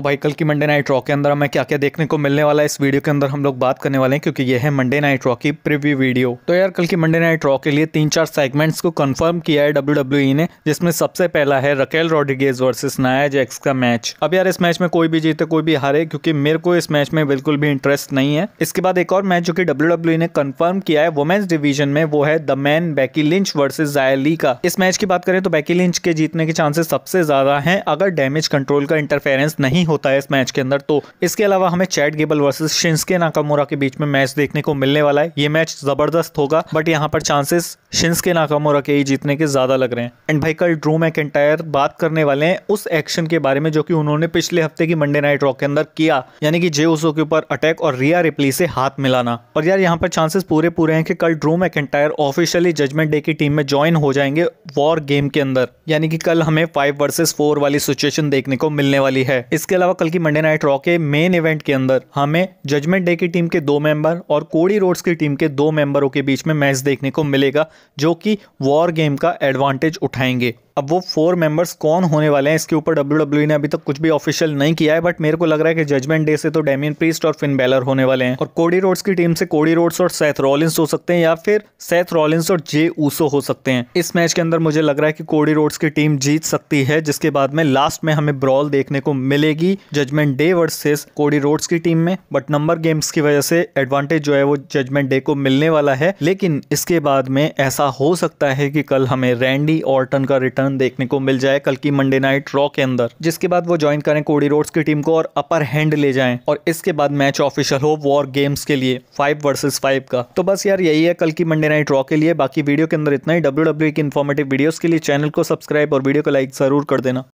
तो भाई कल की मंडे नाइट रॉ के अंदर हमें क्या क्या देखने को मिलने वाला है इस वीडियो के अंदर हम लोग बात करने वाले हैं क्योंकि ये है मंडे नाइट रॉ की प्रीव्यू वीडियो तो यार कल की मंडे नाइट रॉ के लिए तीन चार सेगमेंट्स को कंफर्म किया है डब्ल्यू e ने जिसमें सबसे पहला है Raquel Rodriguez versus Nia Jax का मैच अब यार इस मैच में कोई भी जीते कोई भी हारे क्योंकि मेरे को इस मैच में बिल्कुल भी इंटरेस्ट नहीं है इसके बाद एक और मैच जो की डब्ल्यू e ने कन्फर्म किया है वुमेन्स डिविजन में वो है the man Becky Lynch versus जायली का इस मैच की बात करें तो बैकी लिंच के जीतने के चांसेस सबसे ज्यादा है अगर डैमेज कंट्रोल का इंटरफेरेंस नहीं होता है इस मैच के अंदर तो इसके अलावा हमें Chad Gable versus Shinsuke Nakamura के बीच में मैच देखने को मिलने वाला है ये मैच जबरदस्त होगा बट यहाँ पर चांसेस शिंसके नाकामोरा के ही जीतने के ज्यादा लग रहे हैं एंड भाई कल ड्रू मैकेंटायर बात करने वाले हैं उस एक्शन के बारे में जो कि उन्होंने पिछले हफ्ते की मंडे नाइट रॉक के अंदर किया यानी कि जे उसो के ऊपर अटैक और रिया रिप्ली से हाथ मिलाना और यार यहाँ पर चांसेस पूरे पूरे हैं कि कल Drew McIntyre officially Judgment Day की टीम में ज्वाइन हो जाएंगे वॉर गेम के अंदर यानी कि कल हमें फाइव वर्सेज फोर वाली सिचुएशन देखने को मिलने वाली है इसके अलावा कल की मंडे नाइट रॉ के मेन इवेंट के अंदर हमें जजमेंट डे की टीम के दो मेंबर और कोडी रोड्स की टीम के दो मेंबरों के बीच में मैच देखने को मिलेगा जो कि वॉर गेम का एडवांटेज उठाएंगे अब वो फोर मेंबर्स कौन होने वाले हैं इसके ऊपर डब्ल्यू e ने अभी तक कुछ भी ऑफिशियल नहीं किया है बट मेरे को लग रहा है कि जजमेंट डे से तो डेमियन प्रीस्ट और फिन बैलर होने वाले हैं और कोडी रोड्स की टीम से कोडी रोड्स और सेथ रॉलिंस हो सकते हैं या फिर सेथ रॉलिंस और जे ऊसो हो सकते हैं इस मैच के अंदर मुझे लग रहा है कि कोडी रोड्स की टीम जीत सकती है जिसके बाद में लास्ट में हमें ब्रॉल देखने को मिलेगी Judgment Day versus Cody Rhodes की टीम में बट नंबर गेम्स की वजह से एडवांटेज जो है वो जजमेंट डे को मिलने वाला है लेकिन इसके बाद में ऐसा हो सकता है कि कल हमें रैंडी ऑर्टन का रिटर्न रन देखने को मिल जाए कल की मंडे नाइट रॉ के अंदर जिसके बाद वो ज्वाइन करें कोडी रोड्स की टीम को और अपर हैंड ले जाएं और इसके बाद मैच ऑफिशियल हो वॉर गेम्स के लिए फाइव वर्सेस फाइव का तो बस यार यही है कल की मंडे नाइट रॉ के लिए बाकी वीडियो के अंदर इतना ही डब्ल्यू e की इन्फॉर्मेटिव वीडियो के लिए चैनल को सब्सक्राइब और वीडियो को लाइक जरूर कर देना